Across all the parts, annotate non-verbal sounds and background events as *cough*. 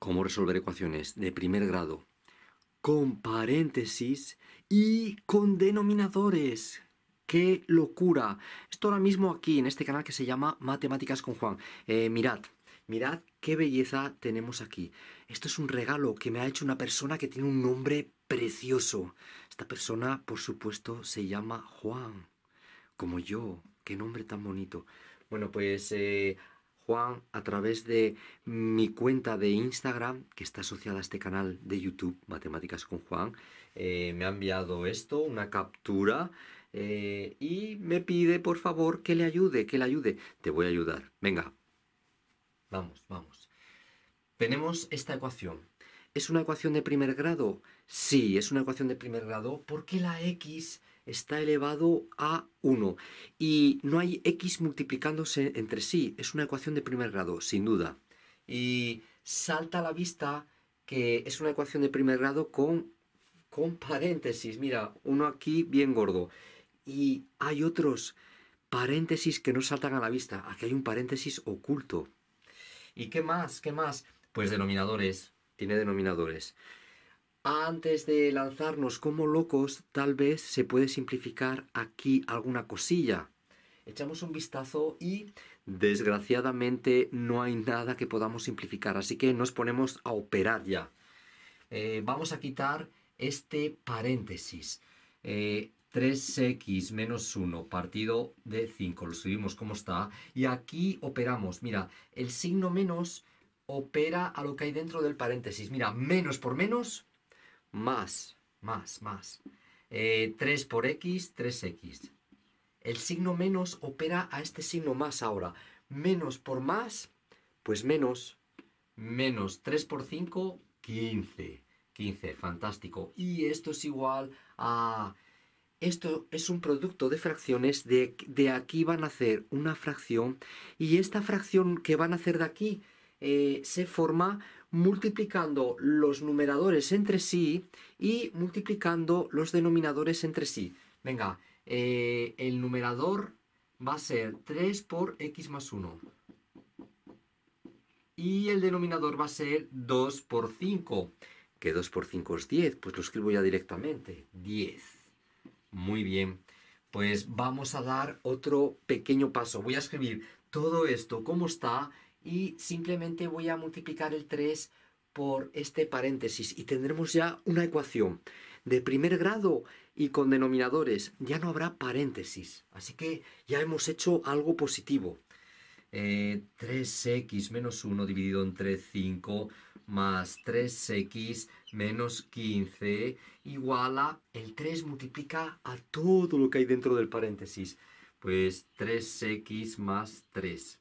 cómo resolver ecuaciones de primer grado con paréntesis y con denominadores. ¡Qué locura! Esto ahora mismo aquí en este canal que se llama Matemáticas con Juan. Eh, mirad, mirad qué belleza tenemos aquí. Esto es un regalo que me ha hecho una persona que tiene un nombre precioso. Esta persona, por supuesto, se llama Juan, como yo. ¡Qué nombre tan bonito! Bueno, pues eh, Juan a través de mi cuenta de Instagram, que está asociada a este canal de YouTube, Matemáticas con Juan, eh, me ha enviado esto, una captura, eh, y me pide por favor que le ayude, que le ayude. Te voy a ayudar. Venga, vamos, vamos. Tenemos esta ecuación. ¿Es una ecuación de primer grado? Sí, es una ecuación de primer grado porque la x está elevado a 1 y no hay x multiplicándose entre sí. Es una ecuación de primer grado, sin duda. Y salta a la vista que es una ecuación de primer grado con, con paréntesis. Mira, uno aquí bien gordo. Y hay otros paréntesis que no saltan a la vista. Aquí hay un paréntesis oculto. ¿Y qué más? ¿Qué más? Pues denominadores. Tiene denominadores. Antes de lanzarnos como locos, tal vez se puede simplificar aquí alguna cosilla. Echamos un vistazo y desgraciadamente no hay nada que podamos simplificar, así que nos ponemos a operar ya. Eh, vamos a quitar este paréntesis. 3x eh, menos 1 partido de 5, lo subimos como está, y aquí operamos, mira, el signo menos opera a lo que hay dentro del paréntesis, mira, menos por menos, más, más, más. 3 eh, por x, 3x. El signo menos opera a este signo más ahora. Menos por más, pues menos. Menos 3 por 5, 15. 15, fantástico. Y esto es igual a... Esto es un producto de fracciones, de, aquí van a hacer una fracción y esta fracción que van a hacer de aquí eh, se forma multiplicando los numeradores entre sí y multiplicando los denominadores entre sí. Venga, eh, el numerador va a ser 3 por x más 1. Y el denominador va a ser 2 por 5. Que 2 por 5 es 10. Pues lo escribo ya directamente. 10. Muy bien. Pues vamos a dar otro pequeño paso. Voy a escribir todo esto como está y simplemente voy a multiplicar el 3 por este paréntesis y tendremos ya una ecuación de primer grado y con denominadores. Ya no habrá paréntesis, así que ya hemos hecho algo positivo. 3x eh, menos 1 dividido entre 5 más 3x menos 15 igual a el 3 multiplica a todo lo que hay dentro del paréntesis. Pues 3x más 3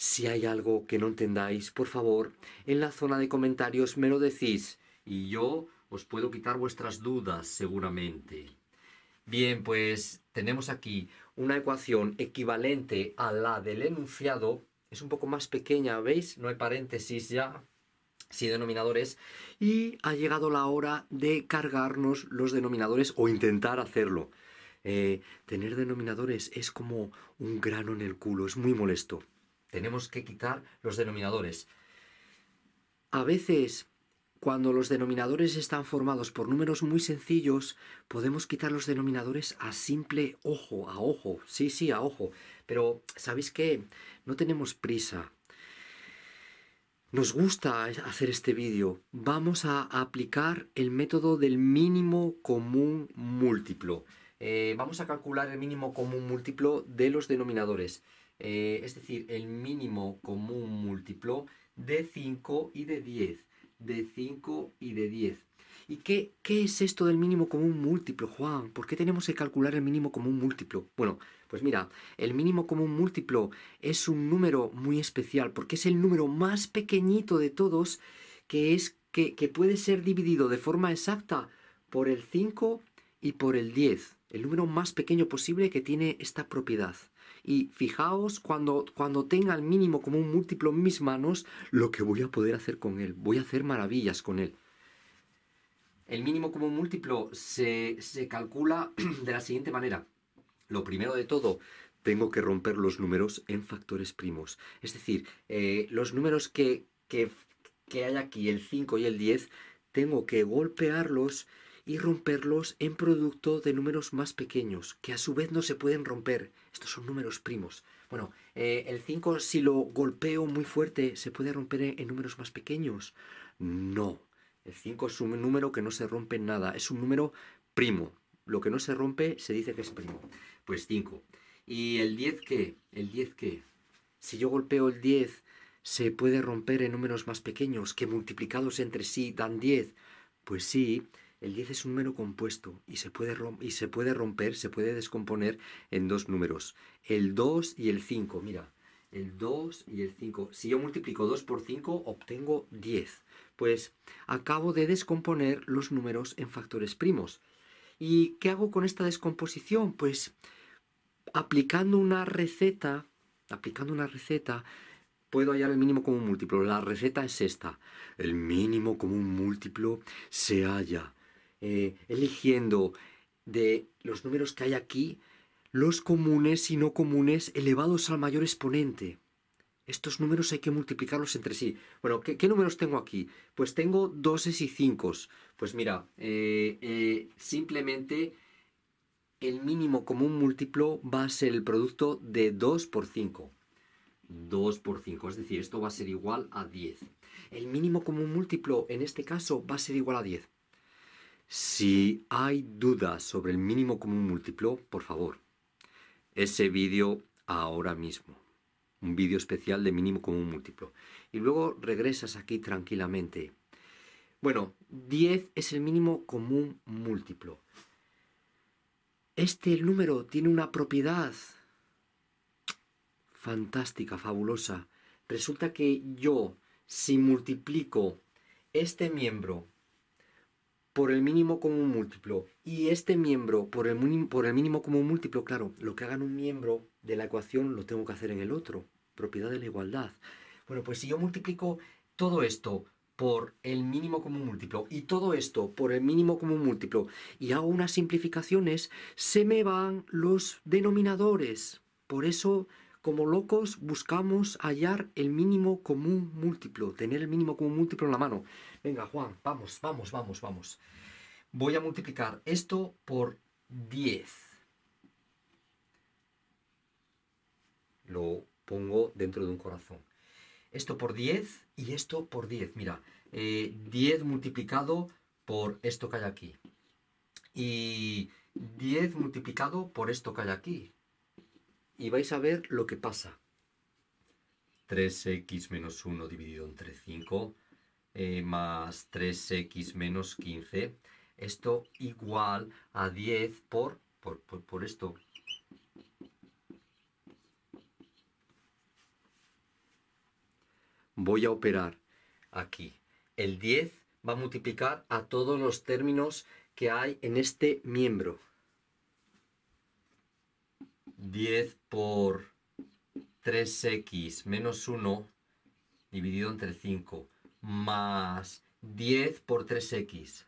si hay algo que no entendáis, por favor, en la zona de comentarios me lo decís y yo os puedo quitar vuestras dudas seguramente. Bien, pues tenemos aquí una ecuación equivalente a la del enunciado. Es un poco más pequeña, ¿veis? No hay paréntesis ya, sí denominadores. Y ha llegado la hora de cargarnos los denominadores o intentar hacerlo. Eh, tener denominadores es como un grano en el culo, es muy molesto. Tenemos que quitar los denominadores. A veces, cuando los denominadores están formados por números muy sencillos, podemos quitar los denominadores a simple ojo, a ojo. Sí, sí, a ojo. Pero, ¿sabéis qué? No tenemos prisa. Nos gusta hacer este vídeo. Vamos a aplicar el método del mínimo común múltiplo. Eh, vamos a calcular el mínimo común múltiplo de los denominadores. Eh, es decir, el mínimo común múltiplo de 5 y de 10, de 5 y de 10. ¿Y qué, es esto del mínimo común múltiplo, Juan? ¿Por qué tenemos que calcular el mínimo común múltiplo? Bueno, pues mira, el mínimo común múltiplo es un número muy especial porque es el número más pequeñito de todos que, que, que puede ser dividido de forma exacta por el 5 y por el 10. El número más pequeño posible que tiene esta propiedad y fijaos cuando, tenga el mínimo como un múltiplo en mis manos, lo que voy a poder hacer con él, voy a hacer maravillas con él. El mínimo como múltiplo se, calcula *clears throat* de la siguiente manera. Lo primero de todo, tengo que romper los números en factores primos. Es decir, eh, los números que, que hay aquí, el 5 y el 10, tengo que golpearlos y romperlos en producto de números más pequeños, que a su vez no se pueden romper. Estos son números primos. Bueno, eh, el 5 si lo golpeo muy fuerte, ¿se puede romper en números más pequeños? No. El 5 es un número que no se rompe en nada. Es un número primo. Lo que no se rompe se dice que es primo. Pues 5. ¿Y el 10 qué? ¿El 10 qué? Si yo golpeo el 10, ¿se puede romper en números más pequeños que multiplicados entre sí dan 10? Pues sí. El 10 es un número compuesto y se, puede y se puede romper, se puede descomponer en dos números. El 2 y el 5, mira. El 2 y el 5. Si yo multiplico 2 por 5, obtengo 10. Pues acabo de descomponer los números en factores primos. ¿Y qué hago con esta descomposición? Pues aplicando una receta, aplicando una receta, puedo hallar el mínimo común múltiplo. La receta es esta. El mínimo común múltiplo se halla eh, eligiendo de los números que hay aquí los comunes y no comunes elevados al mayor exponente. Estos números hay que multiplicarlos entre sí. Bueno, ¿qué, números tengo aquí? Pues tengo doses y 5. Pues mira, eh, eh, simplemente el mínimo común múltiplo va a ser el producto de 2 por 5. 2 por 5, es decir, esto va a ser igual a 10. El mínimo común múltiplo en este caso va a ser igual a 10. Si hay dudas sobre el mínimo común múltiplo, por favor, ese vídeo ahora mismo. Un vídeo especial de mínimo común múltiplo. Y luego regresas aquí tranquilamente. Bueno, 10 es el mínimo común múltiplo. Este número tiene una propiedad fantástica, fabulosa. Resulta que yo, si multiplico este miembro por el mínimo común múltiplo y este miembro por el, por el mínimo común múltiplo, claro, lo que hagan un miembro de la ecuación lo tengo que hacer en el otro, propiedad de la igualdad. Bueno, pues si yo multiplico todo esto por el mínimo común múltiplo y todo esto por el mínimo común múltiplo y hago unas simplificaciones, se me van los denominadores. Por eso como locos buscamos hallar el mínimo común múltiplo, tener el mínimo común múltiplo en la mano. Venga, Juan, vamos, vamos, vamos, vamos. Voy a multiplicar esto por 10. Lo pongo dentro de un corazón. Esto por 10 y esto por 10. Mira, 10 eh, multiplicado por esto que hay aquí. Y 10 multiplicado por esto que hay aquí y vais a ver lo que pasa. 3x menos 1 dividido entre 5 eh, más 3x menos 15. Esto igual a 10 por, por esto. Voy a operar aquí. El 10 va a multiplicar a todos los términos que hay en este miembro. 10 por 3x menos 1 dividido entre 5 más 10 por 3x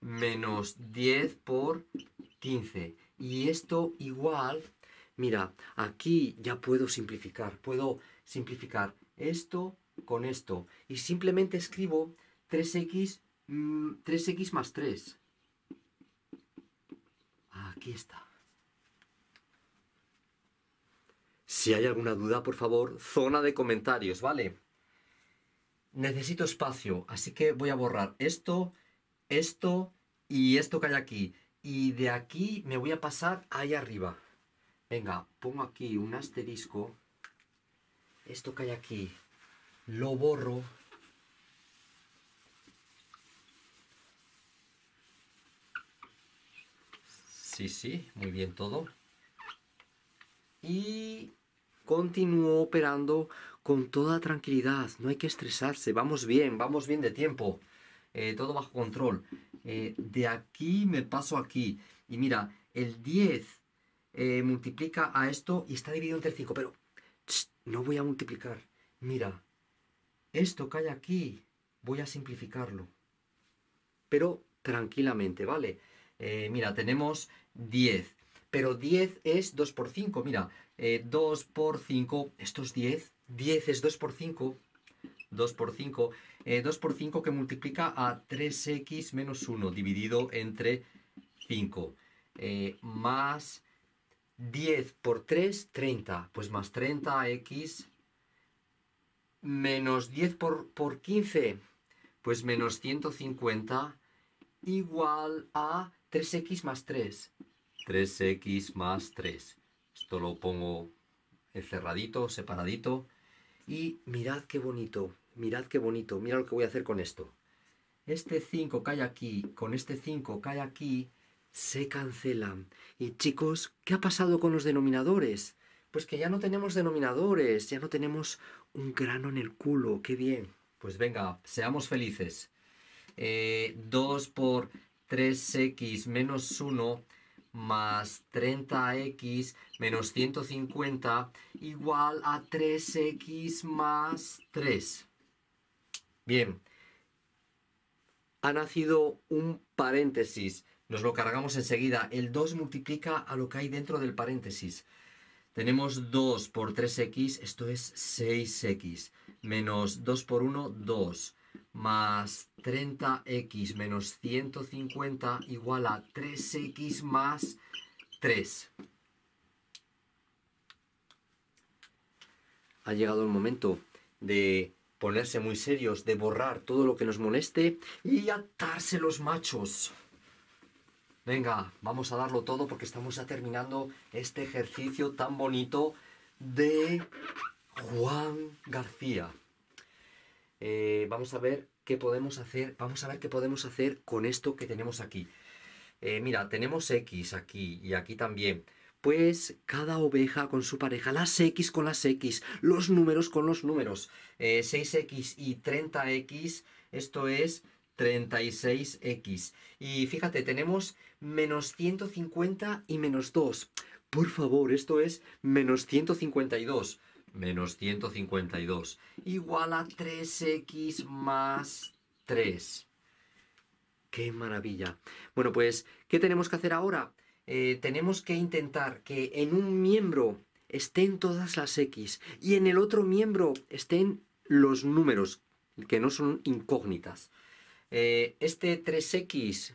menos 10 por 15 y esto igual mira aquí ya puedo simplificar puedo simplificar esto con esto y simplemente escribo 3x 3x mm, más 3 está. Si hay alguna duda, por favor, zona de comentarios, ¿vale? Necesito espacio, así que voy a borrar esto, esto y esto que hay aquí. Y de aquí me voy a pasar ahí arriba. Venga, pongo aquí un asterisco. Esto que hay aquí lo borro Sí, sí, muy bien todo. Y continuó operando con toda tranquilidad. No hay que estresarse. Vamos bien, vamos bien de tiempo. Eh, todo bajo control. Eh, de aquí me paso aquí. Y mira, el 10 eh, multiplica a esto y está dividido entre 5. Pero no voy a multiplicar. Mira, esto que hay aquí voy a simplificarlo. Pero tranquilamente, ¿vale? mira, tenemos 10. Pero 10 es 2 por 5. Mira, 2 eh, por 5, esto es 10. 10 es 2 por 5. 2 por 5. 2 eh, por 5 que multiplica a 3x menos 1 dividido entre 5. Eh, más 10 por 3, 30. Pues más 30x menos 10 por 15. Pues menos 150 igual a 3x más 3. 3x más 3. Esto lo pongo cerradito, separadito. Y mirad qué bonito, mirad qué bonito, mira lo que voy a hacer con esto. Este 5 cae aquí, con este 5 cae aquí, se cancelan. Y chicos, ¿qué ha pasado con los denominadores? Pues que ya no tenemos denominadores, ya no tenemos un grano en el culo, qué bien. Pues venga, seamos felices. 2 eh, por 3x menos 1 más 30x menos 150 igual a 3x más 3. Bien, ha nacido un paréntesis. Nos lo cargamos enseguida. El 2 multiplica a lo que hay dentro del paréntesis. Tenemos 2 por 3x, esto es 6x. Menos 2 por 1, 2 más 30x menos 150 igual a 3x más 3. Ha llegado el momento de ponerse muy serios, de borrar todo lo que nos moleste y atarse los machos. Venga, vamos a darlo todo porque estamos ya terminando este ejercicio tan bonito de Juan García. Eh, vamos a ver qué podemos hacer, vamos a ver qué podemos hacer con esto que tenemos aquí. Eh, mira, tenemos X aquí y aquí también. Pues cada oveja con su pareja, las X con las X, los números con los números. 6X eh, y 30X, esto es 36X. Y fíjate, tenemos menos 150 y menos 2. Por favor, esto es menos 152 menos 152 igual a 3x más 3. ¡Qué maravilla! Bueno, pues, ¿qué tenemos que hacer ahora? Eh, tenemos que intentar que en un miembro estén todas las x y en el otro miembro estén los números, que no son incógnitas. Eh, este 3x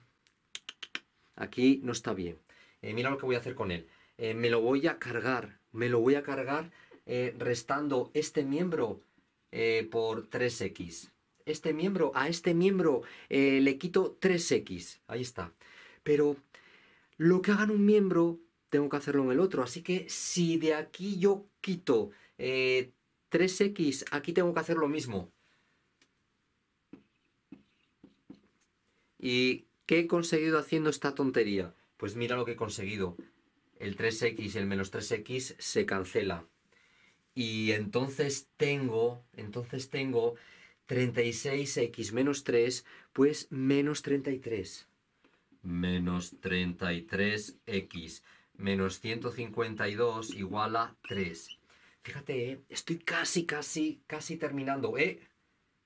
aquí no está bien. Eh, mira lo que voy a hacer con él. me lo voy a cargar, me lo voy a cargar eh, restando este miembro eh, por 3x. Este miembro, a este miembro eh, le quito 3x. Ahí está. Pero lo que haga en un miembro, tengo que hacerlo en el otro. Así que si de aquí yo quito 3x, aquí tengo que hacer lo mismo. ¿Y qué he conseguido haciendo esta tontería? Pues mira lo que he conseguido. El 3x, y el menos 3x se cancela. Y entonces tengo, entonces tengo 36x menos 3, pues menos 33. Menos 33x menos 152 igual a 3. Fíjate, eh, estoy casi, casi, casi terminando. ¿eh?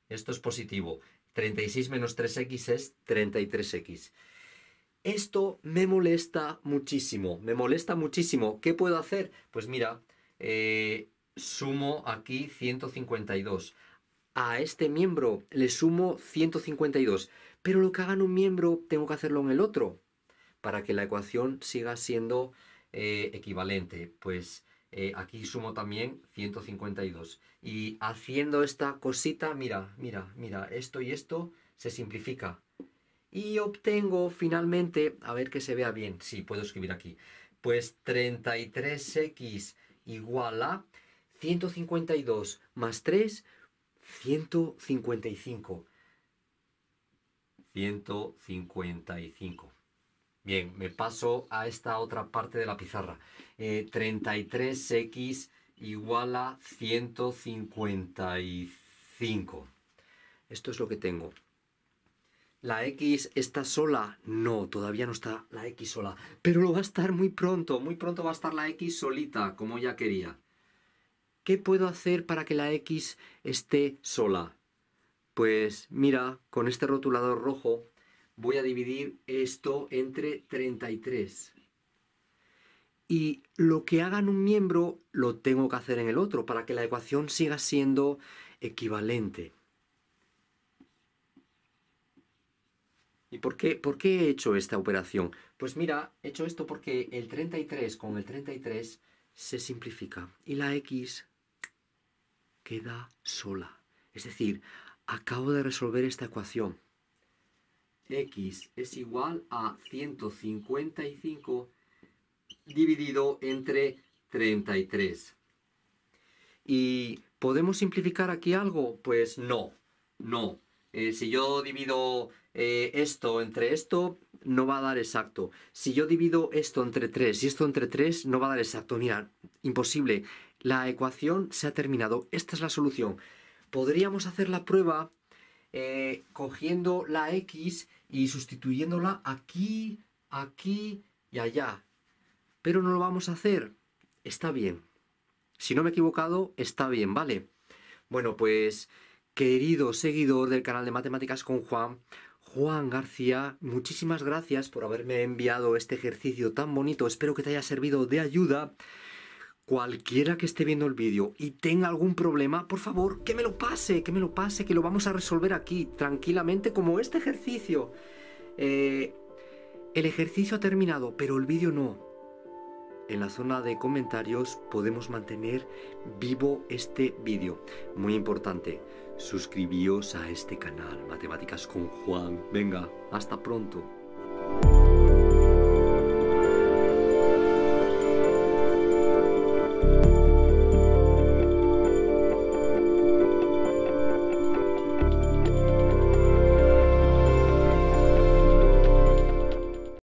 Esto es positivo. 36 menos 3x es 33x. Esto me molesta muchísimo, me molesta muchísimo. ¿Qué puedo hacer? Pues mira, eh, sumo aquí 152. A este miembro le sumo 152. Pero lo que haga en un miembro tengo que hacerlo en el otro para que la ecuación siga siendo eh, equivalente. Pues eh, aquí sumo también 152. Y haciendo esta cosita, mira, mira, mira, esto y esto se simplifica. Y obtengo finalmente, a ver que se vea bien, sí, puedo escribir aquí, pues 33x igual a 152 más 3, 155. 155. Bien, me paso a esta otra parte de la pizarra. 33x eh, igual a 155. Esto es lo que tengo. ¿La X está sola? No, todavía no está la X sola. Pero lo va a estar muy pronto. Muy pronto va a estar la X solita, como ya quería. ¿qué puedo hacer para que la X esté sola? Pues mira, con este rotulador rojo voy a dividir esto entre 33. Y lo que haga en un miembro lo tengo que hacer en el otro para que la ecuación siga siendo equivalente. ¿Y por qué, por qué he hecho esta operación? Pues mira, he hecho esto porque el 33 con el 33 se simplifica y la x queda sola. Es decir, acabo de resolver esta ecuación. X es igual a 155 dividido entre 33. ¿Y podemos simplificar aquí algo? Pues no, no. Eh, si yo divido eh, esto entre esto, no va a dar exacto. Si yo divido esto entre 3 y esto entre 3, no va a dar exacto. Mira, imposible la ecuación se ha terminado. Esta es la solución. Podríamos hacer la prueba eh, cogiendo la X y sustituyéndola aquí, aquí y allá. Pero no lo vamos a hacer. Está bien. Si no me he equivocado, está bien, ¿vale? Bueno, pues querido seguidor del canal de Matemáticas con Juan, Juan García, muchísimas gracias por haberme enviado este ejercicio tan bonito. Espero que te haya servido de ayuda. Cualquiera que esté viendo el vídeo y tenga algún problema, por favor, que me lo pase, que me lo pase, que lo vamos a resolver aquí, tranquilamente, como este ejercicio. Eh, el ejercicio ha terminado, pero el vídeo no. En la zona de comentarios podemos mantener vivo este vídeo. Muy importante, suscribíos a este canal, Matemáticas con Juan. Venga, hasta pronto.